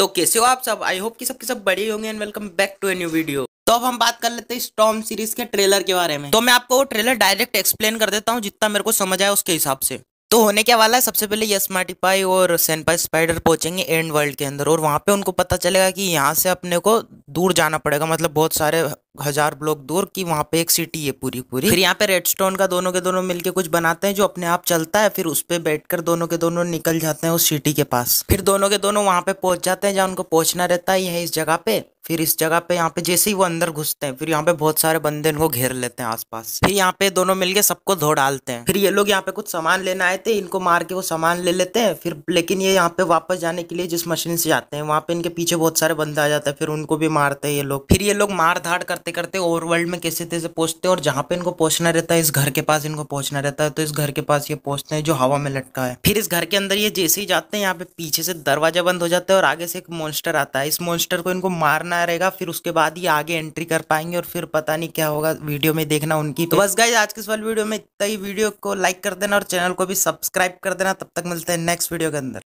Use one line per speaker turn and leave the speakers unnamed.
तो कैसे हो आप सब आई होप कि सब के सब बड़े होंगे and welcome back to a new video तो अब हम बात कर लेते हैं स्टॉम सीरीज के ट्रेलर के बारे में तो मैं आपको वो ट्रेलर डायरेक्ट एक्सप्लेन कर देता हूँ जितना मेरे को समझ आया उसके हिसाब से तो होने क्या वाला है सबसे पहले ये मार्टीपाई और सेनपाई स्पाइडर पहुंचेंगे एंड वर्ल्ड के अंदर और वहाँ पे उनको पता चलेगा कि यहाँ से अपने को दूर जाना पड़ेगा मतलब बहुत सारे हजार ब्लॉक दूर कि वहाँ पे एक सिटी है पूरी पूरी फिर यहाँ पे रेडस्टोन का दोनों के दोनों मिलके कुछ बनाते हैं जो अपने आप चलता है फिर उस पर बैठ दोनों के दोनों निकल जाते हैं उस सिटी के पास फिर दोनों के दोनों वहाँ पे पहुंच जाते हैं जहाँ उनको पहुंचना रहता है यह इस जगह पे फिर इस जगह पे यहाँ पे जैसे ही वो अंदर घुसते हैं फिर यहाँ पे बहुत सारे बंदे इनको घेर लेते हैं आसपास फिर यहाँ पे दोनों मिलके सबको धो डालते हैं फिर ये लोग यहाँ पे कुछ सामान लेने आए थे इनको मार के वो सामान ले लेते हैं फिर लेकिन ये यहाँ पे वापस जाने के लिए जिस मशीन से जाते हैं वहाँ पे इनके पीछे बहुत सारे बंदे आ जाते हैं फिर उनको भी मारते हैं ये लोग फिर ये लोग मार धाड़ करते करते ओवर वर्ल्ड में कैसे तैसे पहुंचते हैं और जहाँ पे इनको पहुंचना रहता है इस घर के पास इनको पहुंचना रहता है तो इस घर के पास ये पहुंचते हैं जो हवा में लटका है फिर इस घर के अंदर ये जैसे ही जाते हैं यहाँ पे पीछे से दरवाजा बंद हो जाता है और आगे से एक मॉन्स्टर आता है इस मॉन्स्टर को इनको मारना बनाया रहेगा फिर उसके बाद ही आगे एंट्री कर पाएंगे और फिर पता नहीं क्या होगा वीडियो में देखना उनकी तो बस गाइज आज के इस वाले वीडियो में इतना ही वीडियो को लाइक कर देना और चैनल को भी सब्सक्राइब कर देना तब तक मिलते हैं नेक्स्ट वीडियो के अंदर